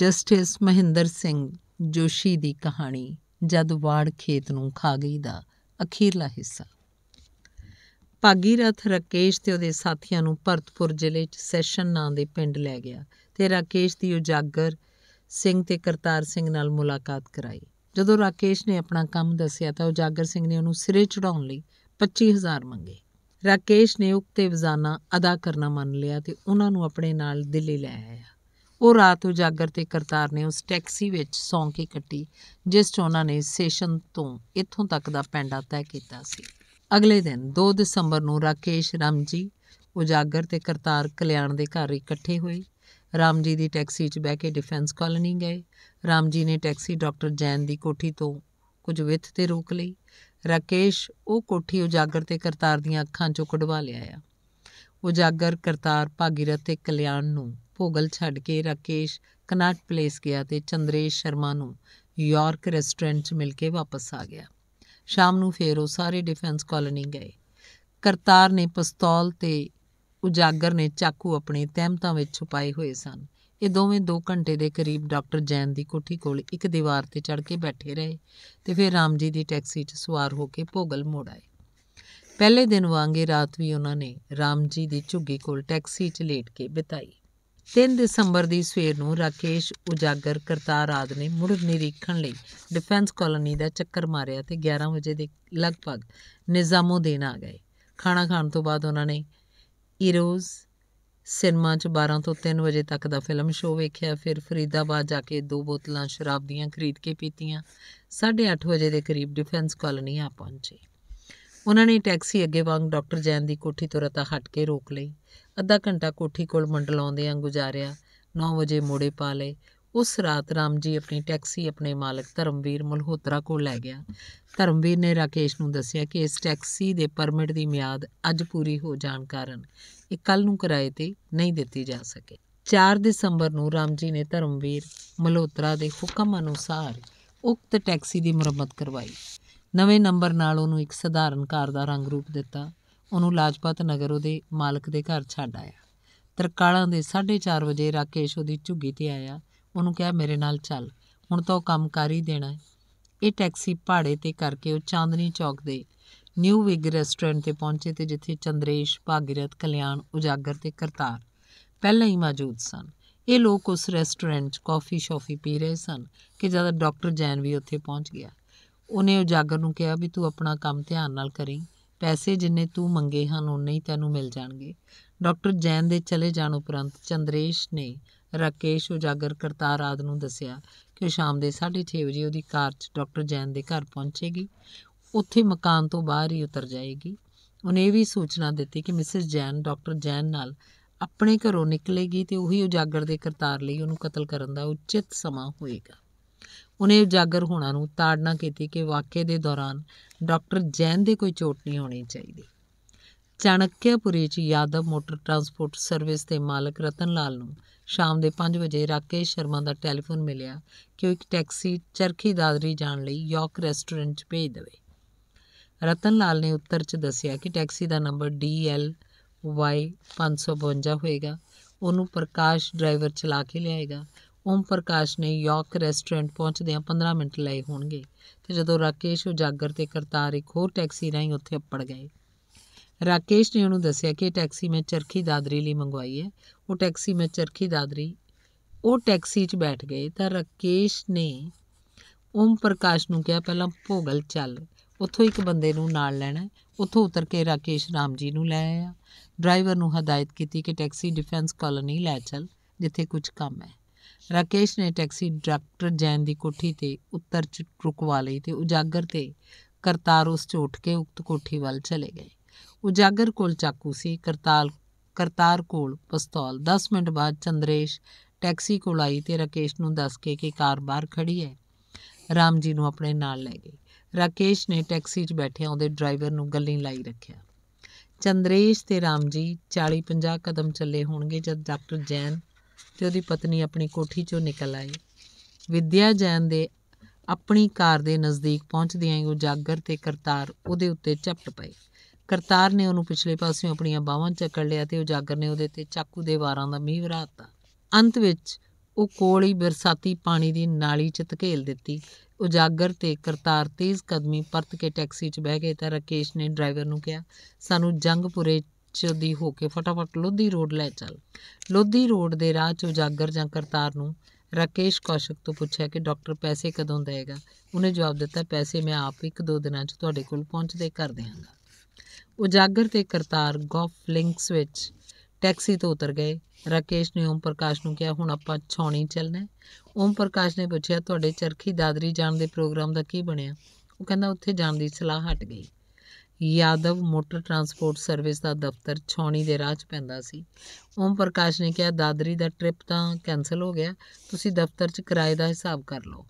justice Mahinder Singh Joshi ਦੀ ਕਹਾਣੀ ਜਦ ਵਾੜ ਖੇਤ ਨੂੰ ਖਾ ਗਈ ਦਾ ਅਖੀਰਲਾ ਹਿੱਸਾ ਭਾਗੀਰਥ ਰਕੇਸ਼ ਤੇ ਉਹਦੇ ਸਾਥੀਆਂ ਨੂੰ ਭਰਤਪੁਰ ਜ਼ਿਲ੍ਹੇ 'ਚ ਸੈਸ਼ਨ ਨਾਂ ਦੇ ਪਿੰਡ ਲੈ ਗਿਆ ਤੇ ਰਕੇਸ਼ ਦੀ ਉਜਾਗਰ ਸਿੰਘ ਤੇ ਕਰਤਾਰ ਸਿੰਘ ਨਾਲ ਮੁਲਾਕਾਤ ਕਰਾਈ ਜਦੋਂ ਰਕੇਸ਼ ਨੇ ਆਪਣਾ ਕੰਮ ਦੱਸਿਆ ਤਾਂ ਉਜਾਗਰ ਸਿੰਘ ਨੇ ਉਹਨੂੰ ਸਿਰੇ ਚੜਾਉਣ ਲਈ 25000 ਮੰਗੇ ਰਾਕੇਸ਼ ਨੇ ਉਕਤੇ ਵਜ਼ਾਨਾ ਅਦਾ ਕਰਨਾ ਮੰਨ ਲਿਆ ਤੇ ਉਹਨਾਂ ਨੂੰ ਆਪਣੇ ਨਾਲ ਦਿੱਲੀ ਲੈ ਆਇਆ ਉਹ ਰਾਤ ਉਜਾਗਰ ਤੇ ਕਰਤਾਰ ਨੇ ਉਸ ਟੈਕਸੀ ਵਿੱਚ ਸੌਂ ਕੇ ਕੱਟੀ ਜਿਸ ਤੋਂ ਉਹਨਾਂ ਨੇ ਸੇਸ਼ਨ ਤੋਂ ਇੱਥੋਂ ਤੱਕ ਦਾ ਪੈਂਡਾ ਤੈਅ ਕੀਤਾ ਸੀ ਅਗਲੇ ਦਿਨ 2 ਦਸੰਬਰ ਨੂੰ ਰਾਕੇਸ਼ ਰਾਮਜੀ ਉਜਾਗਰ ਤੇ ਕਰਤਾਰ ਕਲਿਆਣ ਦੇ ਘਰ ਇਕੱਠੇ ਹੋਏ ਰਾਮਜੀ ਦੀ ਟੈਕਸੀ 'ਚ ਬਹਿ ਕੇ ਡਿਫੈਂਸ ਕਲੋਨੀ ਗਏ ਰਾਮਜੀ ਨੇ ਟੈਕਸੀ ਡਾਕਟਰ ਜੈਨ ਦੀ ਕੋਠੀ ਤੋਂ ਕੁਝ ਵਿੱਥ ਤੇ ਰੋਕ ਲਈ ਰਾਕੇਸ਼ ਉਹ ਕੋਠੀ ਉਜਾਗਰ ਤੇ ਕਰਤਾਰ ਦੀਆਂ ਅੱਖਾਂ 'ਚੋਂ ਕਢਵਾ ਲਿਆ ਆ ਉਜਾਗਰ ਕਰਤਾਰ ਭਾਗੀਰਥ ਤੇ ਕਲਿਆਣ ਨੂੰ ਭੋਗਲ ਛੱਡ ਕੇ ਰਕੇਸ਼ ਕਨਾਟ ਪਲੇਸ ਗਿਆ ਤੇ ਚੰਦਰੇਸ਼ ਸ਼ਰਮਾ ਨੂੰ ਯਾਰਕ ਰੈਸਟੋਰੈਂਟ 'ਚ ਮਿਲ ਕੇ ਵਾਪਸ ਆ ਗਿਆ ਸ਼ਾਮ ਨੂੰ ਫੇਰ ਉਹ ਸਾਰੇ ਡਿਫੈਂਸ ਕਾਲੋਨੀ ਗਏ ਕਰਤਾਰ ਨੇ ਪਿਸਤੌਲ ਤੇ ਉਜਾਗਰ ਨੇ ਚਾਕੂ ਆਪਣੇ ਤਹਿਮਤਾਂ ਵਿੱਚ ਛੁਪਾਏ ਹੋਏ ਸਨ ਇਹ ਦੋਵੇਂ 2 ਘੰਟੇ ਦੇ ਕਰੀਬ ਡਾਕਟਰ ਜੈਨ ਦੀ ਕੋਠੀ ਕੋਲ ਇੱਕ ਦੀਵਾਰ ਤੇ ਚੜ ਕੇ ਬੈਠੇ ਰਹੇ ਤੇ ਫਿਰ ਰਾਮਜੀ ਦੀ ਟੈਕਸੀ 'ਚ ਸਵਾਰ ਹੋ ਕੇ ਭੋਗਲ ਮੋੜ ਆਏ ਪਹਿਲੇ ਦਿਨ ਵਾਂਗੇ ਰਾਤ ਵੀ ਉਹਨਾਂ ਨੇ ਰਾਮ ਜੀ ਦੀ ਝੁੱਗੀ ਕੋਲ ਟੈਕਸੀ 'ਚ ਲੇਟ ਕੇ ਬਿਤਾਈ 3 ਦਸੰਬਰ ਦੀ ਸਵੇਰ ਨੂੰ ਰਾਕੇਸ਼ ਉਜਾਗਰ ਕਰਤਾਰ ਆਦ ਨੇ ਮੁੜ ਨਿਰੀਖਣ ਲਈ ਡਿਫੈਂਸ ਕਲੋਨੀ ਦਾ ਚੱਕਰ ਮਾਰਿਆ ਤੇ 11 ਵਜੇ ਦੇ ਲਗਭਗ ਨਿਜ਼ਾਮੋਦੀਨ ਆ ਗਏ ਖਾਣਾ ਖਾਣ ਤੋਂ ਬਾਅਦ ਉਹਨਾਂ ਨੇ ਈਰੋਜ਼ ਸਿਨੇਮਾ 'ਚ 12 ਤੋਂ 3 ਵਜੇ ਤੱਕ ਦਾ ਫਿਲਮ ਸ਼ੋਅ ਵੇਖਿਆ ਫਿਰ ਫਰੀਦਾਬਾਦ ਜਾ ਕੇ ਦੋ ਬੋਤਲਾਂ ਸ਼ਰਾਬ ਦੀਆਂ ਖਰੀਦ ਕੇ ਪੀਤੀਆਂ 8:30 ਵਜੇ ਦੇ ਕਰੀਬ ਡਿਫੈਂਸ ਕਲੋਨੀ ਆ ਪਹੁੰਚੇ ਉਹਨਾਂ ਨੇ ਟੈਕਸੀ ਅੱਗੇ ਵਾਂਗ ਡਾਕਟਰ ਜੈਨ ਦੀ ਕੋਠੀ ਤੋਂ ਰਤਾ ਹਟ ਕੇ ਰੋਕ ਲਈ ਅੱਧਾ ਘੰਟਾ ਕੋਠੀ ਕੋਲ ਮੰਡਲਾਉਂਦੇ ਆਂ ਗੁਜ਼ਾਰਿਆ 9 ਵਜੇ ਮੋੜੇ ਪਾ ਲਏ ਉਸ ਰਾਤ ਰਾਮ ਜੀ ਆਪਣੀ ਟੈਕਸੀ ਆਪਣੇ ਮਾਲਕ ਧਰਮਵੀਰ ਮਲਹੋਤਰਾ ਕੋਲ ਲੈ ਗਿਆ ਧਰਮਵੀਰ ਨੇ ਰਾਕੇਸ਼ ਨੂੰ ਦੱਸਿਆ ਕਿ ਇਸ ਟੈਕਸੀ ਦੇ ਪਰਮਿਟ ਦੀ ਮਿਆਦ ਅੱਜ ਪੂਰੀ ਹੋ ਜਾਣ ਕਾਰਨ ਇਹ ਕੱਲ ਨੂੰ ਕਿਰਾਏ ਤੇ ਨਹੀਂ ਦਿੱਤੀ ਜਾ ਸਕੇ 4 ਦਸੰਬਰ ਨੂੰ ਰਾਮ ਜੀ ਨੇ ਧਰਮਵੀਰ ਮਲਹੋਤਰਾ ਦੇ ਹੁਕਮ ਅਨੁਸਾਰ ਉਕਤ ਟੈਕਸੀ ਦੀ ਮੁਰੰਮਤ ਕਰਵਾਈ ਨਵੇਂ ਨੰਬਰ ਨਾਲ ਉਹਨੂੰ ਇੱਕ ਸਧਾਰਨ ਕਾਰ ਦਾ ਰੰਗ ਰੂਪ ਦਿੱਤਾ ਉਹਨੂੰ ਲਾਜਪਤ ਨਗਰ ਉਹਦੇ ਮਾਲਕ ਦੇ ਘਰ ਛੱਡ ਆਇਆ ਤਰਕਾਲਾਂ ਦੇ 4:30 ਵਜੇ ਰਾਕੇਸ਼ ਉਹਦੀ ਝੁੱਗੀ ਤੇ ਆਇਆ ਉਹਨੂੰ ਕਿਹਾ ਮੇਰੇ ਨਾਲ ਚੱਲ ਹੁਣ ਤਾਂ ਉਹ ਕੰਮ ਕਰ ਹੀ ਦੇਣਾ ਇਹ ਟੈਕਸੀ ਪਹਾੜੇ ਤੇ ਕਰਕੇ ਉਹ ਚਾਂਦਨੀ ਚੌਕ ਦੇ ਨਿਊ ਵਿਗ ਰੈਸਟੋਰੈਂਟ ਤੇ ਪਹੁੰਚੇ ਤੇ ਜਿੱਥੇ ਚੰਦਰੇਸ਼ ਭਾਗੀਰਥ ਕਲਿਆਣ ਉਜਾਗਰ ਤੇ ਕਰਤਾਰ ਪਹਿਲਾਂ ਹੀ ਮੌਜੂਦ ਸਨ ਇਹ ਲੋਕ ਉਸ ਰੈਸਟੋਰੈਂਟ 'ਚ ਕਾਫੀ ਸ਼ੌਫੀ ਪੀ ਰਹੇ ਸਨ ਕਿ ਜਦ ਡਾਕਟਰ ਜੈਨ ਵੀ ਉੱਥੇ ਪਹੁੰਚ ਗਿਆ ਉਹਨੇ ਉਜਾਗਰ ਨੂੰ ਕਿਹਾ ਵੀ ਤੂੰ ਆਪਣਾ ਕੰਮ ਧਿਆਨ ਨਾਲ ਕਰੀ ਪੈਸੇ ਜਿੰਨੇ ਤੂੰ ਮੰਗੇ ਹਨ ਉਨੇ ਹੀ ਤੈਨੂੰ ਮਿਲ ਜਾਣਗੇ ਡਾਕਟਰ ਜੈਨ ਦੇ ਚਲੇ ਜਾਣ ਉਪਰੰਤ ਚੰਦਰੇਸ਼ ਨੇ ਰਕੇਸ਼ ਉਜਾਗਰ ਕਰਤਾ ਰਾਤ ਨੂੰ ਦੱਸਿਆ ਕਿ ਸ਼ਾਮ ਦੇ 6:30 ਵਜੇ ਉਹਦੀ ਕਾਰ 'ਚ ਡਾਕਟਰ ਜੈਨ ਦੇ ਘਰ ਪਹੁੰਚੇਗੀ ਉੱਥੇ ਮਕਾਨ ਤੋਂ ਬਾਹਰ ਹੀ ਉਤਰ ਜਾਏਗੀ ਉਹਨੇ ਇਹ ਵੀ ਸੂਚਨਾ ਦਿੱਤੀ ਕਿ ਮਿਸਿਸ ਜੈਨ ਡਾਕਟਰ ਜੈਨ ਨਾਲ ਆਪਣੇ ਘਰੋਂ ਨਿਕਲੇਗੀ ਤੇ ਉਹੀ ਉਜਾਗਰ ਦੇ ਕਰਤਾਰ ਲਈ ਉਹਨੂੰ ਕਤਲ ਕਰਨ ਦਾ ਉਚਿਤ ਸਮਾਂ ਹੋਏਗਾ ਉਹਨੇ ਉਜਾਗਰ ਹੋਣਾ ਨੂੰ ਤਾੜਨਾ ਕੀਤੀ ਕਿ ਵਾਕਏ ਦੇ ਦੌਰਾਨ ਡਾਕਟਰ ਜੈਨ ਦੇ ਕੋਈ ਚੋਟ ਨਹੀਂ ਹੋਣੀ ਚਾਹੀਦੀ ਚਾਣਕਿਆਪੁਰੀ 'ਚ ਯਾਦਵ ਮੋਟਰ ਟਰਾਂਸਪੋਰਟ ਸਰਵਿਸ ਦੇ ਮਾਲਕ ਰਤਨ ਲਾਲ ਨੂੰ ਸ਼ਾਮ ਦੇ 5 ਵਜੇ ਰਾਕੇਸ਼ ਸ਼ਰਮਾ ਦਾ ਟੈਲੀਫੋਨ ਮਿਲਿਆ ਕਿ ਉਹ ਇੱਕ ਟੈਕਸੀ ਚਰਖੀ ਦਾਦਰੀ ਜਾਣ ਲਈ ਯਾਰਕ ਰੈਸਟੋਰੈਂਟ 'ਚ ਭੇਜ ਦੇਵੇ ਰਤਨ ਲਾਲ ਨੇ ਉੱਤਰ 'ਚ ਦੱਸਿਆ ਕਿ ਟੈਕਸੀ ਦਾ ਨੰਬਰ DL Y 552 ਹੋਏਗਾ ਉਹਨੂੰ ਪ੍ਰਕਾਸ਼ ਡਰਾਈਵਰ ਚਲਾ ਕੇ ਲਿਆਏਗਾ ਓਮ ਪ੍ਰਕਾਸ਼ ਨੇ ਯਾਰਕ ਰੈਸਟੋਰੈਂਟ ਪਹੁੰਚਦੇ ਆ 15 ਮਿੰਟ ਲਏ ਹੋਣਗੇ ਤੇ ਜਦੋਂ ਰਾਕੇਸ਼ ਉਜਾਗਰ ਤੇ ਕਰਤਾਰ ਇੱਕ ਹੋਰ ਟੈਕਸੀ ਰਾਹੀਂ ਉੱਥੇ ਅੱਪੜ ਗਏ ਰਾਕੇਸ਼ ਨੇ ਉਹਨੂੰ ਦੱਸਿਆ ਕਿ ਟੈਕਸੀ ਮੈਂ ਚਰਖੀ ਦਾਦਰੀ ਲਈ ਮੰਗਵਾਈ ਹੈ ਉਹ ਟੈਕਸੀ ਮੈਂ ਚਰਖੀ ਦਾਦਰੀ ਉਹ ਟੈਕਸੀ 'ਚ ਬੈਠ ਗਏ ਤਾਂ ਰਾਕੇਸ਼ ਨੇ ਓਮ ਪ੍ਰਕਾਸ਼ ਨੂੰ ਕਿਹਾ ਪਹਿਲਾਂ ਭੋਗਲ ਚੱਲ ਉੱਥੋਂ ਇੱਕ ਬੰਦੇ ਨੂੰ ਨਾਲ ਲੈਣਾ ਉੱਥੋਂ ਉਤਰ ਕੇ ਰਾਕੇਸ਼ ਰਾਮ ਜੀ ਨੂੰ ਲੈ ਆਇਆ ਡਰਾਈਵਰ ਨੂੰ ਹਦਾਇਤ ਕੀਤੀ ਕਿ ਟੈਕਸੀ ਡਿਫੈਂਸ ਕਾਲੋਨੀ ਲੈ ਚੱਲ ਜਿੱਥੇ ਕੁਝ ਕੰਮ ਹੈ ਰਾਕੇਸ਼ ਨੇ ਟੈਕਸੀ ਡਾਕਟਰ ਜੈਨ ਦੀ ਕੋਠੀ ਤੇ ਉੱਤਰ ਚ ਰੁਕਵਾ ਲਈ ਤੇ ਉਜਾਗਰ ਤੇ ਕਰਤਾਰ ਉਸ ਚ ਉੱਠ ਕੇ ਉਕਤ ਕੋਠੀ ਵੱਲ ਚਲੇ ਗਏ ਉਜਾਗਰ ਕੋਲ ਚਾਕੂ ਸੀ ਕਰਤਾਲ ਕਰਤਾਰ ਕੋਲ ਪਿਸਤੌਲ 10 ਮਿੰਟ ਬਾਅਦ ਚੰਦਰੇਸ਼ ਟੈਕਸੀ ਕੋਲ ਆਈ ਤੇ ਰਾਕੇਸ਼ ਨੂੰ ਦੱਸ ਕੇ ਕਿ ਕਾਰ ਬਾਹਰ ਖੜੀ ਹੈ ਰਾਮ ਜੀ ਨੂੰ ਆਪਣੇ ਨਾਲ ਲੈ ਗਈ ਰਾਕੇਸ਼ ਨੇ ਟੈਕਸੀ 'ਚ ਬੈਠੇ ਉਹਦੇ ਡਰਾਈਵਰ ਨੂੰ ਗੱਲੀ ਲਾਈ ਰੱਖਿਆ ਚੰਦਰੇਸ਼ ਤੇ ਰਾਮ ਜੀ 40-50 ਕਦਮ ਚੱਲੇ ਹੋਣਗੇ ਜਦ ਡਾਕਟਰ ਜੈਨ ਤੇ ਉਹਦੀ ਪਤਨੀ ਆਪਣੀ ਕੋਠੀ 'ਚੋਂ ਨਿਕਲ ਆਈ ਵਿਦਿਆ ਜੈਨ ਦੇ ਆਪਣੀ ਕਾਰ ਦੇ ਨਜ਼ਦੀਕ ਪਹੁੰਚਦਿਆਂ ਹੀ ਉਹ ਜਾਗਰ ਤੇ ਕਰਤਾਰ ਉਹਦੇ ਉੱਤੇ ਝਪਟ ਪਏ ਕਰਤਾਰ ਨੇ ਉਹਨੂੰ ਪਿਛਲੇ ਪਾਸਿਓਂ ਆਪਣੀਆਂ ਬਾਹਾਂ ਚੱਕੜ ਲਿਆ ਤੇ ਉਹ ਜਾਗਰ ਨੇ ਉਹਦੇ ਤੇ ਚਾਕੂ ਦੇ ਵਾਰਾਂ ਦਾ ਮੀਂਹ ਵਰਾਤਾ ਅੰਤ ਵਿੱਚ ਉਹ ਕੋਲ ਹੀ ਬਰਸਾਤੀ ਪਾਣੀ ਦੀ ਨਾਲੀ 'ਚ ਧਕੇਲ ਦਿੱਤੀ ਉਜਾਗਰ ਤੇ ਕਰਤਾਰ ਤੇਜ਼ ਕਦਮੀ ਪਰਤ ਕੇ ਟੈਕਸੀ 'ਚ ਬਹਿ ਗਏ ਤਾਂ ਰਕੇਸ਼ ਨੇ ਡਰਾਈਵਰ ਨੂੰ ਕਿਹਾ ਸਾਨੂੰ ਜੰਗਪੁਰੇ ਜਲਦੀ ਹੋ ਕੇ ਫਟਾਫਟ ਲੋਧੀ ਰੋਡ ਲੈ ਚੱਲ ਲੋਧੀ ਰੋਡ ਦੇ ਰਾਹ 'ਚ ਉਜਾਗਰ ਜਾਂ ਕਰਤਾਰ ਨੂੰ ਰਕੇਸ਼ ਕੌਸ਼ਿਕ ਤੋਂ ਪੁੱਛਿਆ ਕਿ ਡਾਕਟਰ ਪੈਸੇ ਕਦੋਂ ਦੇਗਾ ਉਹਨੇ ਜਵਾਬ ਦਿੱਤਾ ਪੈਸੇ ਮੈਂ ਆਪ ਇੱਕ ਦੋ ਦਿਨਾਂ 'ਚ ਤੁਹਾਡੇ ਕੋਲ ਪਹੁੰਚਦੇ ਕਰ ਦੇਵਾਂਗਾ ਉਜਾਗਰ ਤੇ ਕਰਤਾਰ ਗੋਫ ਲਿੰਕਸ ਵਿੱਚ ਟੈਕਸੀ ਤੋਂ ਉਤਰ ਗਏ ਰਕੇਸ਼ ਨੇ ਓਮ ਪ੍ਰਕਾਸ਼ ਨੂੰ ਕਿਹਾ ਹੁਣ ਆਪਾਂ ਛੌਣੀ ਚੱਲਣਾ ਓਮ ਪ੍ਰਕਾਸ਼ ਨੇ ਪੁੱਛਿਆ ਤੁਹਾਡੇ ਚਰਖੀ ਦਾਦਰੀ ਜਾਣ ਦੇ ਪ੍ਰੋਗਰਾਮ ਦਾ ਕੀ ਬਣਿਆ ਉਹ ਕਹਿੰਦਾ ਉੱਥੇ ਜਾਣ ਦੀ ਸਲਾਹ ਹਟ ਗਈ ਯਾਦਵ ਮੋਟਰ ਟਰਾਂਸਪੋਰਟ ਸਰਵਿਸ ਦਾ ਦਫ਼ਤਰ ਛੌਣੀ ਦੇ ਰਾਹ 'ਚ ਪੈਂਦਾ ਸੀ ਓਮ ਪ੍ਰਕਾਸ਼ ਨੇ ਕਿਹਾ ਦਾਦਰੀ ਦਾ ਟ੍ਰਿਪ ਤਾਂ ਕੈਨਸਲ ਹੋ ਗਿਆ ਤੁਸੀਂ ਦਫ਼ਤਰ 'ਚ ਕਿਰਾਏ ਦਾ ਹਿਸਾਬ ਕਰ ਲਓ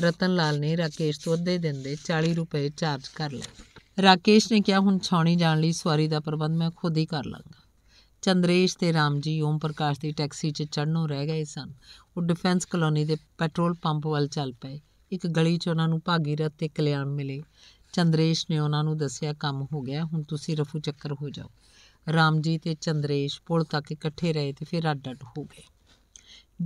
ਰਤਨ ਲਾਲ ਨੇ ਰਾਕੇਸ਼ ਤੋਂ ਅੱਧੇ ਦਿਨ ਦੇ 40 ਰੁਪਏ ਚਾਰਜ ਕਰ ਲਏ ਰਾਕੇਸ਼ ਨੇ ਕਿਹਾ ਹੁਣ ਛੌਣੀ ਜਾਣ ਲਈ ਸਵਾਰੀ ਦਾ ਪ੍ਰਬੰਧ ਮੈਂ ਖੁਦ ਹੀ ਕਰ ਲਾਂਗਾ ਚੰਦਰੇਸ਼ ਤੇ ਰਾਮ ਜੀ ਓਮ ਪ੍ਰਕਾਸ਼ ਦੀ ਟੈਕਸੀ 'ਚ ਚੜਨੋਂ ਰਹਿ ਗਏ ਸਨ ਉਹ ਡਿਫੈਂਸ ਕਲੋਨੀ ਦੇ ਪੈਟਰੋਲ ਪੰਪ ਵੱਲ ਚੱਲ ਪਏ ਇੱਕ ਗਲੀ 'ਚ ਉਹਨਾਂ ਨੂੰ ਭਾਗੀਰਥ ਤੇ ਕਲਿਆਣ ਮਿਲੇ ਚੰਦਰੇਸ਼ ਨੇ ਉਹਨਾਂ ਨੂੰ ਦੱਸਿਆ ਕੰਮ ਹੋ ਗਿਆ ਹੁਣ ਤੁਸੀਂ ਰਫੂ ਚੱਕਰ ਹੋ ਜਾਓ ਰਾਮ ਜੀ ਤੇ ਚੰਦਰੇਸ਼ ਪੁਲ ਤੱਕ ਇਕੱਠੇ ਰਹੇ ਤੇ ਫਿਰ ਅੱਡ-ਅੱਡ ਹੋ ਗਏ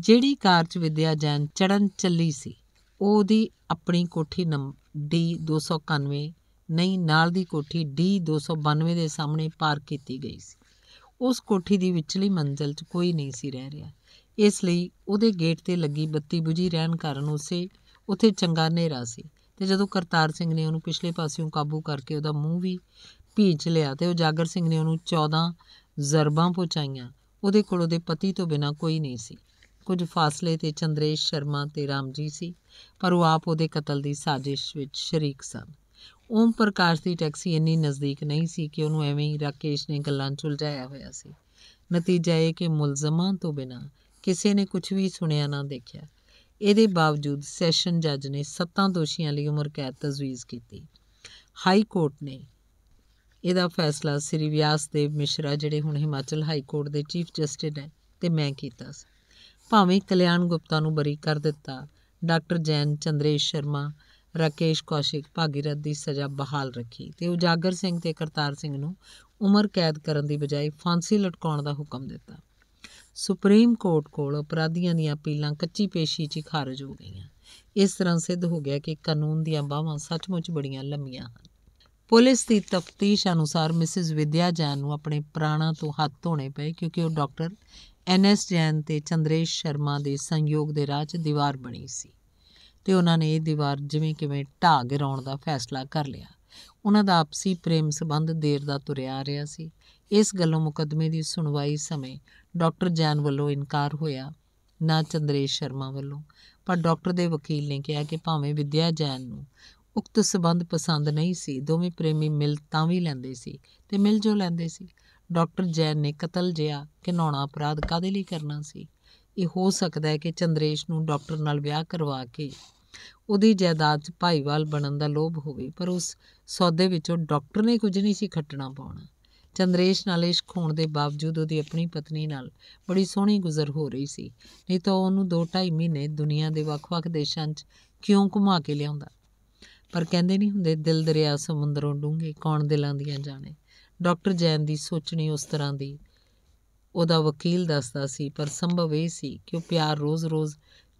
ਜਿਹੜੀ ਕਾਰ 'ਚ ਵਿਦਿਆ ਜੈਨ ਚੜਨ ਚੱਲੀ ਸੀ ਉਹਦੀ ਆਪਣੀ ਕੋਠੀ ਨੰਬਰ ਡੀ 291 ਨਹੀਂ ਨਾਲ ਦੀ ਕੋਠੀ ਡੀ 292 ਦੇ ਸਾਹਮਣੇ ਪਾਰਕ ਕੀਤੀ ਗਈ ਸੀ ਉਸ ਕੋਠੀ ਦੀ ਵਿਚਲੀ ਮੰਜ਼ਲ 'ਚ ਕੋਈ ਨਹੀਂ ਸੀ ਰਹਿ ਰਿਹਾ ਇਸ ਲਈ ਉਹਦੇ ਗੇਟ ਤੇ ਲੱਗੀ ਬੱਤੀ ਬੁਝੀ ਰਹਿਣ ਕਾਰਨ ਉਸੇ ਉੱਥੇ ਚੰਗਾ ਹਨੇਰਾ ਸੀ ਤੇ ਜਦੋਂ ਕਰਤਾਰ ਸਿੰਘ ਨੇ ਉਹਨੂੰ ਪਿਛਲੇ ਪਾਸਿਓਂ ਕਾਬੂ ਕਰਕੇ ਉਹਦਾ ਮੂੰਹ ਵੀ ਭੀਚ ਲਿਆ ਤੇ ਉਹ ਜਾਗਰ ਸਿੰਘ ਨੇ ਉਹਨੂੰ 14 ਜ਼ਰਬਾਂ ਪਹੁੰਚਾਈਆਂ ਉਹਦੇ ਕੋਲ ਉਹਦੇ ਪਤੀ ਤੋਂ ਬਿਨਾ ਕੋਈ ਨਹੀਂ ਸੀ ਕੁਝ ਫਾਸਲੇ ਤੇ ਚੰਦਰੇਸ਼ ਸ਼ਰਮਾ ਤੇ ਰਾਮਜੀ ਸੀ ਪਰ ਉਹ ਆਪ ਉਹਦੇ ਕਤਲ ਦੀ ਸਾਜ਼ਿਸ਼ ਵਿੱਚ ਸ਼ਰੀਕ ਸਨ ਓਮ ਪ੍ਰਕਾਸ਼ ਦੀ ਟੈਕਸੀ ਇੰਨੀ ਨਜ਼ਦੀਕ ਨਹੀਂ ਸੀ ਕਿ ਉਹਨੂੰ ਐਵੇਂ ਹੀ ਰਾਕੇਸ਼ ਨੇ ਗੱਲਾਂ ਚੁਲਝਾਇਆ ਹੋਇਆ ਸੀ ਨਤੀਜਾ ਇਹ ਕਿ ਮੁਲਜ਼ਮਾਂ ਤੋਂ ਬਿਨਾ ਕਿਸੇ ਨੇ ਕੁਝ ਵੀ ਸੁਣਿਆ ਨਾ ਦੇਖਿਆ ਇਹਦੇ ਬਾਵਜੂਦ ਸੈਸ਼ਨ ਜੱਜ ਨੇ ਸੱਤਾਂ ਦੋਸ਼ੀਆਂ ਲਈ ਉਮਰ ਕੈਦ ਤਜਵੀਜ਼ ਕੀਤੀ ਹਾਈ ਕੋਰਟ ਨੇ ਇਹਦਾ ਫੈਸਲਾ ਸ੍ਰੀ ਵਿਆਸ ਦੇਵ ਮਿਸ਼ਰਾ ਜਿਹੜੇ ਹੁਣ ਹਿਮਾਚਲ ਹਾਈ ਕੋਰਟ ਦੇ ਚੀਫ ਜਸਟਿਸ ਹੈ ਤੇ ਮੈਂ ਕੀਤਾ ਸੀ ਭਾਵੇਂ ਕਲਿਆਣ ਗੁਪਤਾ ਨੂੰ ਬਰੀ ਕਰ ਦਿੱਤਾ ਡਾਕਟਰ ਜੈਨ ਚੰਦਰੇਸ਼ ਸ਼ਰਮਾ ਰਾਕੇਸ਼ ਕੌਸ਼ਿਕ ਭਾਗੀਰਥ ਦੀ ਸਜ਼ਾ ਬਹਾਲ ਰੱਖੀ ਤੇ ਉਜਾਗਰ ਸਿੰਘ ਤੇ ਕਰਤਾਰ ਸਿੰਘ ਨੂੰ ਉਮਰ ਕੈਦ ਕਰਨ ਦੀ ਬਜਾਏ ਫਾਂਸੀ ਲਟਕਾਉਣ ਦਾ ਹੁਕਮ ਦਿੱਤਾ ਸੁਪਰੀਮ ਕੋਰਟ ਕੋਲ ਅਪਰਾਧੀਆਂ ਦੀਆਂ ਅਪੀਲਾਂ ਕੱਚੀ ਪੇਸ਼ੀ 'ਚ ਖਾਰਜ ਹੋ ਗਈਆਂ ਇਸ ਤਰ੍ਹਾਂ ਸਿੱਧ ਹੋ ਗਿਆ ਕਿ ਕਾਨੂੰਨ ਦੀਆਂ ਬਾਹਾਂ ਸੱਚਮੁੱਚ ਬੜੀਆਂ ਲੰਮੀਆਂ ਹਨ ਪੁਲਿਸ ਦੀ ਤਫਤੀਸ਼ ਅਨੁਸਾਰ ਮਿਸਿਸ ਵਿਦਿਆ ਜੈਨ ਨੂੰ ਆਪਣੇ ਪ੍ਰਾਣਾ ਤੋਂ ਹੱਥ ਧੋਣੇ ਪਏ ਕਿਉਂਕਿ ਉਹ ਡਾਕਟਰ ਐਨਐਸ ਜੈਨ ਤੇ ਚੰਦਰੇਸ਼ ਸ਼ਰਮਾ ਦੇ ਸੰਯੋਗ ਦੇ ਰਾਹ 'ਚ ਦੀਵਾਰ ਬਣੀ ਸੀ ਤੇ ਉਹਨਾਂ ਨੇ ਇਹ ਦੀਵਾਰ ਜਿਵੇਂ ਕਿਵੇਂ ਢਾਹ ਗਿਰਾਉਣ ਦਾ ਫੈਸਲਾ ਕਰ ਲਿਆ ਉਹਨਾਂ ਦਾ ਆਪਸੀ ਪ੍ਰੇਮ ਸੰਬੰਧ ਦੇਰ ਦਾ ਤੁਰਿਆ ਆ ਰਿਹਾ ਸੀ ਇਸ ਗੱਲੋਂ ਮੁਕਦਮੇ ਦੀ ਸੁਣਵਾਈ ਸਮੇਂ ਡਾਕਟਰ ਜੈਨ ਵੱਲੋਂ ਇਨਕਾਰ ਹੋਇਆ ਨਾ ਚੰਦਰੇਸ਼ ਸ਼ਰਮਾ ਵੱਲੋਂ ਪਰ ਡਾਕਟਰ ਦੇ ਵਕੀਲ ਨੇ ਕਿਹਾ ਕਿ ਭਾਵੇਂ ਵਿਦਿਆ ਜੈਨ ਨੂੰ ਉਕਤ ਸਬੰਧ ਪਸੰਦ ਨਹੀਂ ਸੀ ਦੋਵੇਂ ਪ੍ਰੇਮੀ ਮਿਲ ਤਾਂ ਵੀ ਲੈਂਦੇ ਸੀ ਤੇ ਮਿਲ ਜੋ ਲੈਂਦੇ ਸੀ ਡਾਕਟਰ ਜੈਨ ਨੇ ਕਤਲ ਜਿਆ ਘਿਨਾਉਣਾ ਅਪਰਾਧ ਕਾਦੇ ਲਈ ਕਰਨਾ ਸੀ ਇਹ ਹੋ ਸਕਦਾ ਹੈ ਕਿ ਚੰਦਰੇਸ਼ ਨੂੰ ਡਾਕਟਰ ਨਾਲ ਵਿਆਹ ਕਰਵਾ ਕੇ ਉਹਦੀ ਜਾਇਦਾਦ 'ਚ ਭਾਈਵਾਲ ਬਣਨ ਦਾ ਲੋਭ ਹੋਵੇ ਪਰ ਉਸ ਸੌਦੇ ਵਿੱਚੋਂ ਡਾਕਟਰ ਨੇ ਕੁਝ ਨਹੀਂ ਸੀ ਖੱਟਣਾ ਪਾਉਣਾ ਚੰਦਰੇਸ਼ ਨਾਲ ਇਸ਼ਕ ਹੋਣ ਦੇ ਬਾਵਜੂਦ ਉਹਦੀ ਆਪਣੀ ਪਤਨੀ ਨਾਲ ਬੜੀ ਸੋਹਣੀ ਗੁਜ਼ਰ ਹੋ ਰਹੀ ਸੀ ਨਹੀਂ ਤਾਂ ਉਹਨੂੰ 2-2.5 ਮਹੀਨੇ ਦੁਨੀਆ ਦੇ ਵੱਖ-ਵੱਖ ਦੇਸ਼ਾਂ 'ਚ ਕਿਉਂ ਘੁਮਾ ਕੇ ਲਿਆਉਂਦਾ ਪਰ ਕਹਿੰਦੇ ਨਹੀਂ ਹੁੰਦੇ ਦਿਲ ਦਰਿਆ ਸਮੁੰਦਰੋਂ ਡੂੰਘੇ ਕੌਣ ਦਿਲਾਂ ਦੀਆਂ ਜਾਣੇ ਡਾਕਟਰ ਜੈਨ ਦੀ ਸੋਚਣੀ ਉਸ ਤਰ੍ਹਾਂ ਦੀ ਉਹਦਾ ਵਕੀਲ ਦੱਸਦਾ ਸੀ ਪਰ ਸੰਭਵ ਇਹ ਸੀ ਕਿ ਉਹ ਪਿਆਰ ਰੋਜ਼-ਰੋਜ਼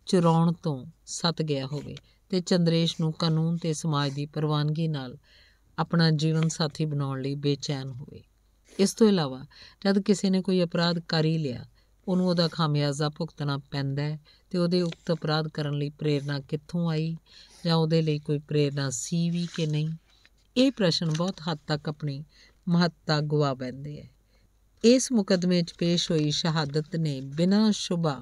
ਚੁਰਾਉਣ ਤੋਂ ਸਤ ਗਿਆ ਹੋਵੇ ਤੇ ਚੰਦਰੇਸ਼ ਨੂੰ ਕਾਨੂੰਨ ਤੇ ਸਮਾਜ ਦੀ ਪ੍ਰਵਾਨਗੀ ਨਾਲ ਆਪਣਾ ਜੀਵਨ ਸਾਥੀ ਬਣਾਉਣ ਲਈ ਬੇਚੈਨ ਹੋਵੇ ਇਸ ਤੋਂ ਇਲਾਵਾ ਜਦ ਕਿਸੇ ਨੇ ਕੋਈ ਅਪਰਾਧ ਕਰ ਹੀ ਲਿਆ ਉਹਨੂੰ ਉਹਦਾ ਖਾਮਿਆਜ਼ਾ ਭੁਗਤਣਾ ਪੈਂਦਾ ਹੈ ਤੇ ਉਹਦੇ ਉਕਤ ਅਪਰਾਧ ਕਰਨ ਲਈ ਪ੍ਰੇਰਣਾ ਕਿੱਥੋਂ ਆਈ ਜਾਂ ਉਹਦੇ ਲਈ ਕੋਈ ਪ੍ਰੇਰਣਾ ਸੀ ਵੀ ਕਿ ਨਹੀਂ ਇਹ ਪ੍ਰਸ਼ਨ ਬਹੁਤ ਹੱਦ ਤੱਕ ਆਪਣੀ ਮਹੱਤਤਾ ਗਵਾ ਬੈਂਦੇ ਹੈ ਇਸ ਮੁਕਦਮੇ 'ਚ ਪੇਸ਼ ਹੋਈ ਸ਼ਹਾਦਤ ਨੇ ਬਿਨਾਂ ਸ਼ੁਬਾ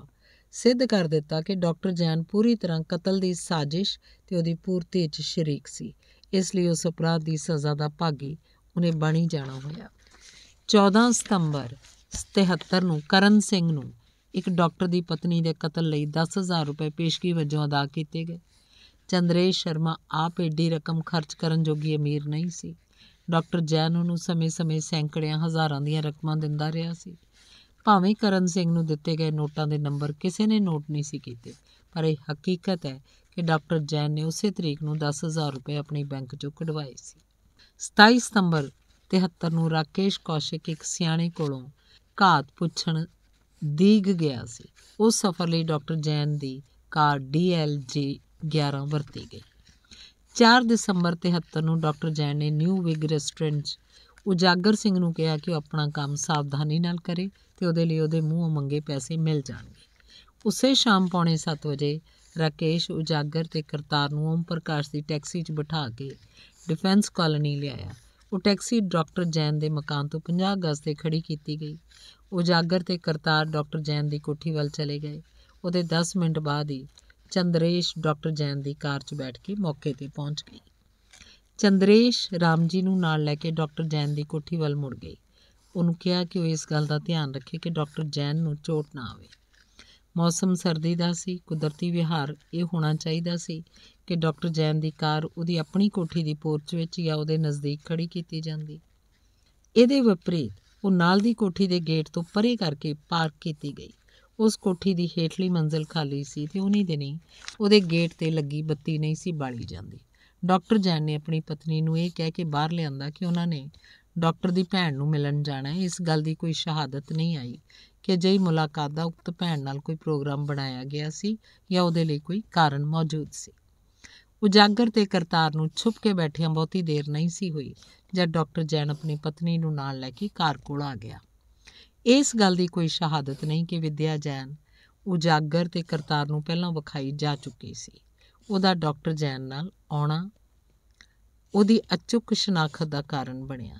ਸਿੱਧ ਕਰ ਦਿੱਤਾ ਕਿ ਡਾਕਟਰ ਜੈਨ ਪੂਰੀ ਤਰ੍ਹਾਂ ਕਤਲ ਦੀ ਸਾਜ਼ਿਸ਼ ਤੇ ਉਹਦੀ ਪੂਰਤੀ 'ਚ ਸ਼ਰੀਕ ਸੀ ਇਸ ਲਈ ਉਸ ਅਪਰਾਧ ਦੀ ਸਜ਼ਾ ਦਾ ਭਾਗੀ ਉਹਨੇ ਬਣੀ ਜਾਣਾ ਹੋਇਆ 14 ਸਤੰਬਰ 77 ਨੂੰ ਕਰਨ ਸਿੰਘ ਨੂੰ ਇੱਕ ਡਾਕਟਰ ਦੀ ਪਤਨੀ ਦੇ ਕਤਲ ਲਈ 10000 ਰੁਪਏ ਪੇਸ਼ਗੀ ਵਜੋਂ ਅਦਾ ਕੀਤੇ ਗਏ ਚੰਦਰੇਸ਼ ਸ਼ਰਮਾ ਆਪ ਏਡੀ ਰਕਮ ਖਰਚ ਕਰਨ ਜੋਗੀ ਅਮੀਰ ਨਹੀਂ ਸੀ ਡਾਕਟਰ ਜੈਨ ਨੂੰ ਸਮੇਂ-ਸਮੇਂ ਸੈਂਕੜਿਆਂ ਹਜ਼ਾਰਾਂ ਦੀਆਂ ਰਕਮਾਂ ਦਿੰਦਾ ਰਿਹਾ ਸੀ ਭਾਵੇਂ ਕਰਨ ਸਿੰਘ ਨੂੰ ਦਿੱਤੇ ਗਏ ਨੋਟਾਂ ਦੇ ਨੰਬਰ ਕਿਸੇ ਨੇ ਨੋਟ ਨਹੀਂ ਸੀ ਕੀਤੇ ਪਰ ਇਹ ਹਕੀਕਤ ਹੈ ਕਿ ਡਾਕਟਰ ਜੈਨ ਨੇ ਉਸੇ ਤਰੀਕ ਨੂੰ 10000 ਰੁਪਏ ਆਪਣੀ ਬੈਂਕ 'ਚੋਂ ਕਢਵਾਏ ਸੀ 27 ਸਤੰਬਰ 73 ਨੂੰ ਰਾਕੇਸ਼ ਕੌਸ਼ਿਕ ਇੱਕ ਸਿਆਣੇ ਕੋਲੋਂ ਘਾਤ ਪੁੱਛਣ ਦੀਗ ਗਿਆ ਸੀ ਉਸ ਸਫ਼ਰ ਲਈ ਡਾਕਟਰ ਜੈਨ ਦੀ ਕਾਰ DLJ 11 ਵਰਤੀ ਗਈ 4 ਦਸੰਬਰ 73 ਨੂੰ ਡਾਕਟਰ ਜੈਨ ਨੇ ਨਿਊ ਵਿਗ ਰੈਸਟੋਰੈਂਟ ਉਜਾਗਰ ਸਿੰਘ ਨੂੰ ਕਿਹਾ ਕਿ ਉਹ ਆਪਣਾ ਕੰਮ ਸਾਵਧਾਨੀ ਨਾਲ ਕਰੇ ਤੇ ਉਹਦੇ ਲਈ ਉਹਦੇ ਮੂੰਹੋਂ ਮੰਗੇ ਪੈਸੇ ਮਿਲ ਜਾਣਗੇ ਉਸੇ ਸ਼ਾਮ ਪੌਣੇ 7 ਵਜੇ ਰਾਕੇਸ਼ ਉਜਾਗਰ ਤੇ ਕਰਤਾਰ ਨੂੰ ਓਮ ਪ੍ਰਕਾਸ਼ ਦੀ ਟੈਕਸੀ 'ਚ ਬਿਠਾ ਕੇ ਡਿਫੈਂਸ ਕਲੋਨੀ ਲਿਆਇਆ ਉਹ ਟੈਕਸੀ ਡਾਕਟਰ ਜੈਨ ਦੇ ਮਕਾਨ ਤੋਂ 50 ਗਜ਼ ਤੇ ਖੜੀ ਕੀਤੀ ਗਈ ਜਾਗਰ ਤੇ ਕਰਤਾਰ ਡਾਕਟਰ ਜੈਨ ਦੀ ਕੋਠੀ ਵੱਲ ਚਲੇ ਗਏ ਉਹਦੇ 10 ਮਿੰਟ ਬਾਅਦ ਹੀ ਚੰਦਰੇਸ਼ ਡਾਕਟਰ ਜੈਨ ਦੀ ਕਾਰ 'ਚ ਬੈਠ ਕੇ ਮੌਕੇ ਤੇ ਪਹੁੰਚ ਗਈ ਚੰਦਰੇਸ਼ ਰਾਮ ਜੀ ਨੂੰ ਨਾਲ ਲੈ ਕੇ ਡਾਕਟਰ ਜੈਨ ਦੀ ਕੋਠੀ ਵੱਲ ਮੁੜ ਗਈ ਉਹਨੂੰ ਕਿਹਾ ਕਿ ਉਹ ਇਸ ਗੱਲ ਦਾ ਧਿਆਨ ਰੱਖੇ ਕਿ ਡਾਕਟਰ ਜੈਨ ਨੂੰ ਚੋਟ ਨਾ ਆਵੇ ਮੌਸਮ ਸਰਦੀ ਦਾ ਸੀ ਕੁਦਰਤੀ ਵਿਹਾਰ ਇਹ ਹੋਣਾ ਚਾਹੀਦਾ ਸੀ ਕਿ ਡਾਕਟਰ ਜੈਨ ਦੀ ਕਾਰ ਉਹਦੀ ਆਪਣੀ ਕੋਠੀ ਦੀ ਪੋਰਚ ਵਿੱਚ ਜਾਂ ਉਹਦੇ ਨਜ਼ਦੀਕ ਖੜੀ ਕੀਤੀ ਜਾਂਦੀ ਇਹਦੇ ਵਿਪਰੀਤ ਉਹ ਨਾਲ ਦੀ ਕੋਠੀ ਦੇ ਗੇਟ ਤੋਂ ਪਰੇ ਕਰਕੇ ਪਾਰਕ ਕੀਤੀ ਗਈ ਉਸ ਕੋਠੀ ਦੀ ਹੇਠਲੀ ਮੰਜ਼ਲ ਖਾਲੀ ਸੀ ਤੇ ਉਹਨੀ ਦਿਨੀ ਉਹਦੇ ਗੇਟ ਤੇ ਲੱਗੀ ਬੱਤੀ ਨਹੀਂ ਸੀ ਬਾਲੀ ਜਾਂਦੀ ਡਾਕਟਰ ਜੈਨ ਨੇ ਆਪਣੀ ਪਤਨੀ ਨੂੰ ਇਹ ਕਹਿ ਕੇ ਬਾਹਰ ਲਿਆਂਦਾ ਕਿ ਉਹਨਾਂ ਨੇ ਡਾਕਟਰ ਦੀ ਭੈਣ ਨੂੰ ਮਿਲਣ ਜਾਣਾ ਹੈ ਇਸ ਗੱਲ ਦੀ ਕੋਈ ਸ਼ਹਾਦਤ ਨਹੀਂ ਆਈ ਕਿ ਜਈ ਮੁਲਾਕਾਤ ਦਾ ਉਕਤ ਭੈਣ ਨਾਲ ਕੋਈ ਪ੍ਰੋਗਰਾਮ ਬਣਾਇਆ ਗਿਆ ਸੀ ਜਾਂ ਉਹਦੇ ਲਈ ਕੋਈ ਕਾਰਨ ਮੌਜੂਦ ਸੀ ਉਜਾਗਰ ਤੇ ਕਰਤਾਰ ਨੂੰ ਛੁਪ ਕੇ ਬੈਠਿਆਂ ਬਹੁਤੀ ਦੇਰ ਨਹੀਂ ਸੀ ਹੋਈ ਜਦ ਡਾਕਟਰ ਜੈਨ ਆਪਣੀ ਪਤਨੀ ਨੂੰ ਨਾਲ ਲੈ ਕੇ ਕਾਰ ਕੋਲ ਆ ਗਿਆ ਇਸ ਗੱਲ ਦੀ ਕੋਈ ਸ਼ਹਾਦਤ ਨਹੀਂ ਕਿ ਵਿਦਿਆ ਜੈਨ ਉਜਾਗਰ ਤੇ ਕਰਤਾਰ ਨੂੰ ਪਹਿਲਾਂ ਵਿਖਾਈ ਜਾ ਚੁੱਕੀ ਸੀ ਉਹਦਾ ਡਾਕਟਰ ਜੈਨ ਨਾਲ ਆਉਣਾ ਉਹਦੀ ਅਚੂਕ ਸ਼ਨਾਖਤ ਦਾ ਕਾਰਨ ਬਣਿਆ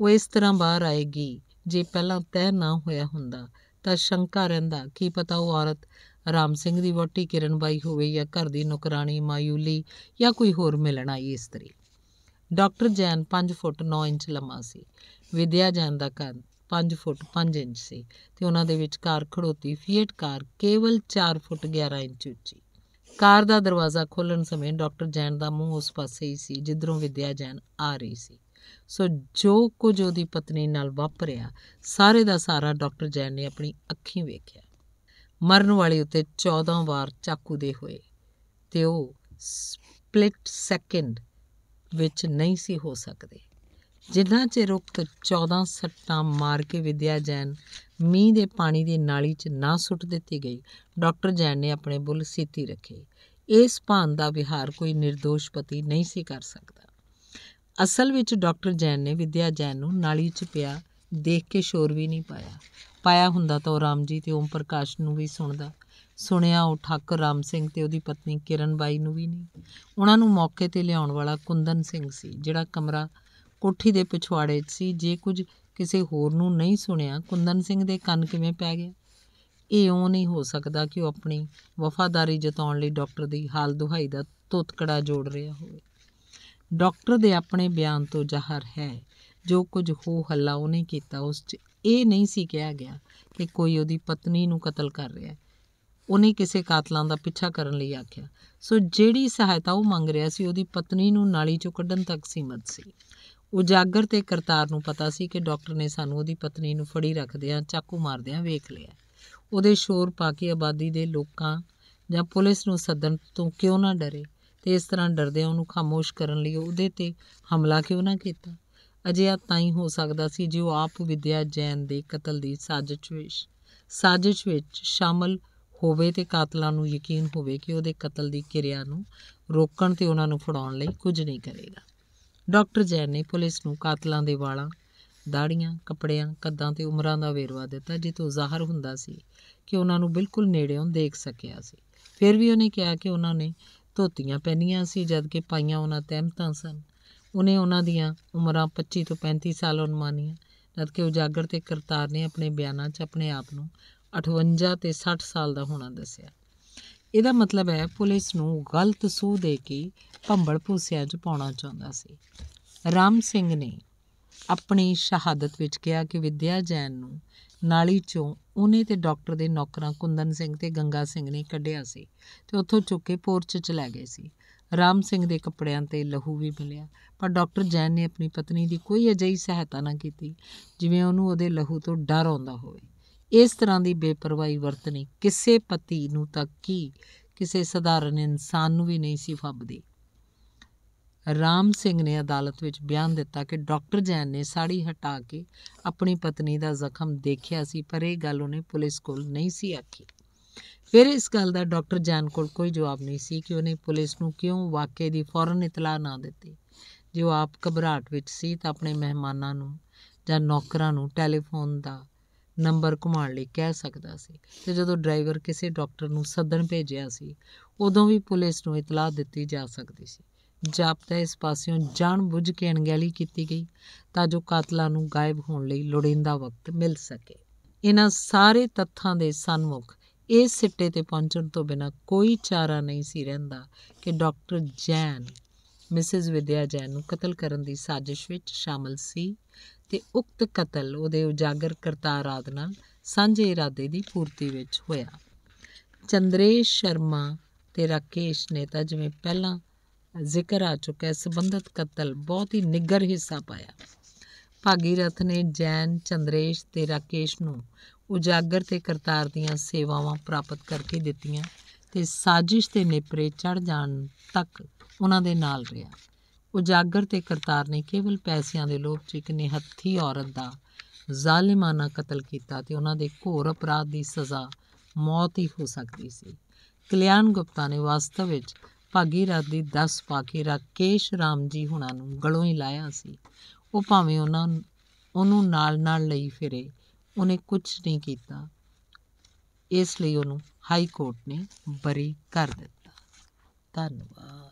ਉਹ ਇਸ ਤਰ੍ਹਾਂ ਬਾਹਰ ਆਏਗੀ ਜੇ ਪਹਿਲਾਂ ਤੈ ਨਾ ਹੋਇਆ ਹੁੰਦਾ ਤਾਂ ਸ਼ੰਕਾ ਰਹਿੰਦਾ ਕੀ ਪਤਾ ਉਹ ਔਰਤ ਰਾਮ ਸਿੰਘ ਦੀ ਕਿਰਨ ਬਾਈ ਹੋਵੇ ਜਾਂ ਘਰ ਦੀ ਨੁਕਰਾਨੀ ਮਾਇੂਲੀ ਜਾਂ ਕੋਈ ਹੋਰ ਮਿਲਣ ਆਈ ਇਸਤਰੀ ਡਾਕਟਰ ਜੈਨ 5 ਫੁੱਟ 9 ਇੰਚ ਲੰਮਾ ਸੀ ਵਿਦਿਆ ਜੈਨ ਦਾ ਕੰਨ 5 ਫੁੱਟ 5 ਇੰਚ ਸੀ ਤੇ ਉਹਨਾਂ ਦੇ ਵਿੱਚ ਕਾਰ ਖੜੋਤੀ ਫੀਟ ਕਾਰ ਕੇਵਲ 4 ਫੁੱਟ 11 ਇੰਚ ਉੱਚੀ ਕਾਰ ਦਾ ਦਰਵਾਜ਼ਾ ਖੋਲਣ ਸਮੇਂ ਡਾਕਟਰ ਜੈਨ ਦਾ ਮੂੰਹ ਉਸ ਪਾਸੇ ਹੀ ਸੀ ਜਿੱਧਰੋਂ ਵਿਦਿਆ ਜੈਨ ਆ ਰਹੀ ਸੀ ਸੋ ਜੋ ਕੁਝ ਉਹਦੀ ਪਤਨੀ ਨਾਲ ਵਾਪਰਿਆ ਸਾਰੇ ਦਾ ਸਾਰਾ ਡਾਕਟਰ ਜੈਨ ਨੇ ਆਪਣੀ ਅੱਖੀਂ ਵੇਖਿਆ ਮਰਨ ਵਾਲੇ ਉੱਤੇ 14 ਵਾਰ ਚਾਕੂ ਦੇ ਹੋਏ ਤੇ ਉਹ ਸਪਲਿਟ ਸੈਕਿੰਡ ਵਿੱਚ ਨਹੀਂ ਸੀ ਹੋ ਸਕਦੇ ਜਿੰਨਾ ਚਿਰ ਉਕਤ 14 ਸੱਟਾਂ ਮਾਰ ਕੇ ਵਿਦਿਆ ਜੈਨ ਮੀਂਹ ਦੇ ਪਾਣੀ ਦੀ ਨਾਲੀ 'ਚ ਨਾ ਸੁੱਟ ਦਿੱਤੀ ਗਈ ਡਾਕਟਰ ਜੈਨ ਨੇ ਆਪਣੇ ਬੁੱਲ ਸੀਤੀ ਰੱਖੇ ਇਸ ਭਾਨ ਦਾ ਵਿਹਾਰ ਕੋਈ ਨਿਰਦੋਸ਼ ਪਤੀ ਨਹੀਂ ਸੀ ਕਰ ਸਕਦਾ ਅਸਲ ਵਿੱਚ ਡਾਕਟਰ ਜੈਨ ਨੇ ਵਿਦਿਆ ਜੈਨ ਨੂੰ ਨਾਲੀ 'ਚ ਪਿਆ ਦੇਖ ਕੇ ਸ਼ੋਰ ਵੀ ਨਹੀਂ ਪਾਇਆ ਪਾਇਆ ਹੁੰਦਾ ਤਾਂ ਉਹ ਰਾਮ ਜੀ ਤੇ ਓਮ ਪ੍ਰਕਾਸ਼ ਨੂੰ ਵੀ ਸੁਣਦਾ ਸੁਣਿਆ ਉਹ ਠੱਕ ਰਾਮ ਸਿੰਘ ਤੇ ਉਹਦੀ ਪਤਨੀ ਕਿਰਨ ਬਾਈ ਨੂੰ ਵੀ ਨਹੀਂ ਉਹਨਾਂ ਨੂੰ ਮੌਕੇ ਤੇ ਲਿਆਉਣ ਵਾਲਾ ਕੁੰਦਨ ਸਿੰਘ ਸੀ ਜਿਹੜਾ ਕਮਰਾ ਕੋਠੀ ਦੇ ਪਿਛਵਾੜੇ 'ਚ ਸੀ ਜੇ ਕੁਝ ਕਿਸੇ ਹੋਰ ਨੂੰ ਨਹੀਂ ਸੁਣਿਆ ਕੁੰਦਨ ਸਿੰਘ ਦੇ ਕੰਨ ਕਿਵੇਂ ਪੈ ਗਏ ਇਹ ਉਹ ਨਹੀਂ ਹੋ ਸਕਦਾ ਕਿ ਉਹ ਆਪਣੀ ਵਫਾਦਾਰੀ ਜਤਾਉਣ ਲਈ ਡਾਕਟਰ ਦੀ ਹਾਲ ਦੁਹਾਈ ਦਾ ਤੋਤਕੜਾ ਜੋੜ ਰਿਹਾ ਹੋਵੇ ਡਾਕਟਰ ਦੇ ਆਪਣੇ ਬਿਆਨ ਤੋਂ ਜ਼ਾਹਰ ਹੈ ਜੋ ਕੁਝ ਹੋ ਹੱਲਾ ਉਹਨੇ ਕੀਤਾ ਉਸ 'ਚ ਇਹ ਨਹੀਂ ਸੀ ਕਿਹਾ ਗਿਆ ਕਿ ਕੋਈ ਉਹਦੀ ਪਤਨੀ ਨੂੰ ਕਤਲ ਕਰ ਰਿਹਾ ਉਹਨੇ ਕਿਸੇ ਕਾਤਲਾਂ ਦਾ ਪਿੱਛਾ ਕਰਨ ਲਈ ਆਖਿਆ ਸੋ ਜਿਹੜੀ ਸਹਾਇਤਾ ਉਹ ਮੰਗ ਰਿਹਾ ਸੀ ਉਹਦੀ ਪਤਨੀ ਨੂੰ ਨਾਲੀ ਚੋਂ ਕੱਢਣ ਤੱਕ ਸੀਮਤ ਸੀ ਉਜਾਗਰ ਤੇ ਕਰਤਾਰ ਨੂੰ ਪਤਾ ਸੀ ਕਿ ਡਾਕਟਰ ਨੇ ਸਾਨੂੰ ਉਹਦੀ ਪਤਨੀ ਨੂੰ ਫੜੀ ਰੱਖਦਿਆਂ ਚਾਕੂ ਮਾਰਦਿਆਂ ਵੇਖ ਲਿਆ ਉਹਦੇ ਸ਼ੋਰ ਪਾ ਕੇ ਆਬਾਦੀ ਦੇ ਲੋਕਾਂ ਜਾਂ ਪੁਲਿਸ ਨੂੰ ਸੱਦਣ ਤੋਂ ਕਿਉਂ ਨਾ ਡਰੇ ਤੇ ਇਸ ਤਰ੍ਹਾਂ ਡਰਦੇ ਉਹਨੂੰ ਖਾਮੋਸ਼ ਕਰਨ ਲਈ ਉਹਦੇ ਤੇ ਹਮਲਾ ਕਿਉਂ ਨਾ ਕੀਤਾ ਅਜੇ ਆ ਤਾਂ ਹੀ ਹੋ ਸਕਦਾ ਸੀ ਜੇ ਉਹ ਆਪ ਵਿਦਿਆ ਜੈਨ ਦੇ ਕਤਲ ਦੀ ਸਾਜ਼ਿਸ਼ ਵਿੱਚ ਸਾਜ਼ਿਸ਼ ਵਿੱਚ ਸ਼ਾਮਲ ਹੋਵੇ ਤੇ ਕਾਤਲਾਂ ਨੂੰ ਯਕੀਨ ਹੋਵੇ ਕਿ ਉਹਦੇ ਕਤਲ ਦੀ ਕਿਰਿਆ ਨੂੰ ਰੋਕਣ ਤੇ ਉਹਨਾਂ ਨੂੰ ਫੜਾਉਣ ਲਈ ਕੁਝ ਨਹੀਂ ਕਰੇਗਾ ਡਾਕਟਰ ਜੈਨ ਨੇ ਪੁਲਿਸ ਨੂੰ ਕਾਤਲਾਂ ਦੇ ਵਾਲਾਂ ਦਾੜੀਆਂ ਕੱਪੜਿਆਂ ਕੱਦਾਂ ਤੇ ਉਮਰਾਂ ਦਾ ਵੇਰਵਾ ਦਿੱਤਾ ਜਿਸ ਤੋਂ ਜ਼ਾਹਰ ਹੁੰਦਾ ਸੀ ਕਿ ਉਹਨਾਂ ਨੂੰ ਬਿਲਕੁਲ ਨੇੜਿਓਂ ਦੇਖ ਸਕਿਆ ਸੀ ਫਿਰ ਵੀ ਉਹਨੇ ਕਿਹਾ ਕਿ ਉਹਨਾਂ ਨੇ ਧੋਤੀਆਂ ਪਹਿਨੀਆਂ ਸੀ ਜਦ ਕਿ ਪਾਈਆਂ ਉਹਨਾਂ ਤਹਿਮਤਾਂ ਸਨ ਉਹਨੇ ਉਹਨਾਂ ਦੀਆਂ ਉਮਰਾਂ 25 ਤੋਂ 35 ਸਾਲ ਅਨੁਮਾਨੀਆਂ ਜਦ ਕਿ ਉਜਾਗਰ ਤੇ ਕਰਤਾਰ ਨੇ ਆਪਣੇ ਬਿਆਨਾਂ 'ਚ ਆਪਣੇ ਆਪ ਨੂੰ 58 ਤੇ 60 ਸਾਲ ਦਾ ਹੋਣਾ ਦੱਸਿਆ ਇਹਦਾ ਮਤਲਬ ਹੈ ਪੁਲਿਸ ਨੂੰ ਗਲਤ ਸੂਹ ਦੇ ਕੇ ਭੰਬਲ ਭੂਸਿਆਂ 'ਚ ਪਾਉਣਾ ਚਾਹੁੰਦਾ ਸੀ ਰਾਮ ਸਿੰਘ ਨੇ ਆਪਣੀ ਸ਼ਹਾਦਤ ਵਿੱਚ ਕਿਹਾ ਕਿ ਵਿਦਿਆ ਜੈਨ ਨੂੰ ਨਾਲੀ ਚੋਂ ਉਹਨੇ ਤੇ ਡਾਕਟਰ ਦੇ ਨੌਕਰਾਂ ਕੁੰਦਨ ਸਿੰਘ ਤੇ ਗੰਗਾ ਸਿੰਘ ਨੇ ਕੱਢਿਆ ਸੀ ਤੇ ਉੱਥੋਂ ਚੁੱਕ ਕੇ ਪੋਰਚ ਚ ਲੈ ਗਏ ਸੀ ਰਾਮ ਸਿੰਘ ਦੇ ਕੱਪੜਿਆਂ ਤੇ ਲਹੂ ਵੀ ਮਿਲਿਆ ਪਰ ਡਾਕਟਰ ਜੈਨ ਨੇ ਆਪਣੀ ਪਤਨੀ ਦੀ ਕੋਈ ਅਜਿਹੀ ਸਹਾਇਤਾ ਨਾ ਕੀਤੀ ਜਿਵੇਂ ਉਹਨੂੰ ਉਹਦੇ ਲਹੂ ਤੋਂ ਡਰ ਆਉਂਦਾ ਹੋਵੇ ਇਸ ਤਰ੍ਹਾਂ ਦੀ ਬੇਪਰਵਾਹੀ ਵਰਤਣੀ ਕਿਸੇ ਪਤੀ ਨੂੰ ਤਾਂ ਕੀ ਕਿਸੇ ਸਧਾਰਨ ਇਨਸਾਨ ਨੂੰ ਵੀ ਨਹੀਂ ਸੀ ਫੱਬਦੀ ਰਾਮ ਸਿੰਘ ਨੇ ਅਦਾਲਤ ਵਿੱਚ ਬਿਆਨ ਦਿੱਤਾ ਕਿ ਡਾਕਟਰ ਜੈਨ ਨੇ ਸਾੜੀ ਹਟਾ ਕੇ ਆਪਣੀ ਪਤਨੀ ਦਾ ਜ਼ਖਮ ਦੇਖਿਆ ਸੀ ਪਰ ਇਹ ਗੱਲ ਉਹਨੇ ਪੁਲਿਸ ਕੋਲ ਨਹੀਂ ਸੀ ਆਖੀ ਫਿਰ ਇਸ ਗੱਲ ਦਾ ਡਾਕਟਰ ਜੈਨ ਕੋਲ ਕੋਈ ਜਵਾਬ ਨਹੀਂ ਸੀ ਕਿ ਉਹਨੇ ਪੁਲਿਸ ਨੂੰ ਕਿਉਂ ਵਾਕਏ ਦੀ ਫੌਰਨ ਇਤਲਾਹ ਨਾ ਦਿੱਤੀ ਜੇ ਉਹ ਆਪ ਘਬਰਾਟ ਵਿੱਚ ਸੀ ਤਾਂ ਆਪਣੇ ਮਹਿਮਾਨਾਂ ਨੂੰ ਜਾਂ ਨੌਕਰਾਂ ਨੂੰ ਟੈਲੀਫੋਨ ਦਾ ਨੰਬਰ ਘੁਮਾਣ ਲਈ ਕਹਿ ਸਕਦਾ ਸੀ ਤੇ ਜਦੋਂ ਡਰਾਈਵਰ ਕਿਸੇ ਡਾਕਟਰ ਨੂੰ ਸੱਦਣ ਭੇਜਿਆ ਸੀ ਉਦੋਂ ਵੀ ਪੁਲਿਸ ਨੂੰ ਇਤਲਾਹ ਦਿੱਤੀ ਜਾ ਸਕਦੀ ਸੀ ਜਾਪਦਾ ਇਸ ਪਾਸਿਓਂ ਜਾਣ ਬੁੱਝ ਕੇ ਅਣਗਹਿਲੀ ਕੀਤੀ ਗਈ ਤਾਂ ਜੋ ਕਾਤਲਾਂ ਨੂੰ ਗਾਇਬ ਹੋਣ ਲਈ ਲੋੜੀਂਦਾ ਵਕਤ ਮਿਲ ਸਕੇ ਇਹਨਾਂ ਸਾਰੇ ਤੱਥਾਂ ਦੇ ਸਨਮੁਖ ਇਸ ਸਿੱਟੇ ਤੇ ਪਹੁੰਚਣ ਤੋਂ ਬਿਨਾ ਕੋਈ ਚਾਰਾ ਨਹੀਂ ਸੀ ਰਹਿੰਦਾ ਕਿ ਡਾਕਟਰ ਜੈਨ ਮਿਸਿਸ ਵਿਦਿਆ ਜੈਨ ਨੂੰ ਕਤਲ ਕਰਨ ਦੀ ਸਾਜ਼ਿਸ਼ ਵਿੱਚ ਸ਼ਾਮਲ ਸੀ ਤੇ ਉਕਤ ਕਤਲ ਉਹਦੇ ਉਜਾਗਰ ਕਰਤਾ ਆਰਾਧਨਾ ਸਾਂਝੇ ਇਰਾਦੇ ਦੀ ਪੂਰਤੀ ਵਿੱਚ ਹੋਇਆ ਚੰਦਰੇਸ਼ ਸ਼ਰਮਾ ਤੇ ਰਾਕੇਸ਼ ਨੇ ਤਾਂ ਜਿਵੇਂ ਪਹਿਲਾਂ ਜ਼ਿਕਰ ਆ ਚੁੱਕਾ ਹੈ ਕਤਲ ਬਹੁਤ ਹੀ ਨਿੱਗਰ ਹਿੱਸਾ ਪਾਇਆ ਭਾਗੀਰਥ ਨੇ ਜੈਨ ਚੰਦਰੇਸ਼ ਤੇ ਰਾਕੇਸ਼ ਨੂੰ ਉਜਾਗਰ ਤੇ ਕਰਤਾਰ ਦੀਆਂ ਸੇਵਾਵਾਂ ਪ੍ਰਾਪਤ ਕਰਕੇ ਦਿੱਤੀਆਂ ਤੇ ਸਾਜ਼ਿਸ਼ ਤੇ ਨੇਪਰੇ ਚੜ ਜਾਣ ਤੱਕ ਉਹਨਾਂ ਦੇ ਨਾਲ ਰਿਹਾ ਉਜਾਗਰ ਤੇ ਕਰਤਾਰ ਨੇ ਕੇਵਲ ਪੈਸਿਆਂ ਦੇ ਲੋਭ 'ਚ ਇੱਕ ਨਿਹੱਥੀ ਔਰਤ ਦਾ ਜ਼ਾਲਿਮਾਨਾ ਕਤਲ ਕੀਤਾ ਤੇ ਉਹਨਾਂ ਦੇ ਘੋਰ ਅਪਰਾਧ ਦੀ ਸਜ਼ਾ ਮੌਤ ਹੀ ਹੋ ਸਕਦੀ ਸੀ ਕਲਿਆਣ ਗੁਪਤਾ ਨੇ ਵਾਸਤਵ ਵਿੱਚ ਰਾਤ ਦੀ 10 ਪਾ ਕੇ ਰਾਕੇਸ਼ ਰਾਮ ਜੀ ਹੁਣਾਂ ਨੂੰ ਗਲੋਂ ਹੀ ਲਾਇਆ ਸੀ ਉਹ ਭਾਵੇਂ ਉਹਨਾਂ ਉਹਨੂੰ ਨਾਲ-ਨਾਲ ਲਈ ਫਿਰੇ ਉਹਨੇ ਕੁਝ ਨਹੀਂ ਕੀਤਾ ਇਸ ਲਈ ਉਹਨੂੰ ਹਾਈ ਕੋਰਟ ਨੇ ਬਰੀ ਕਰ ਦਿੱਤਾ ਧੰਨਵਾਦ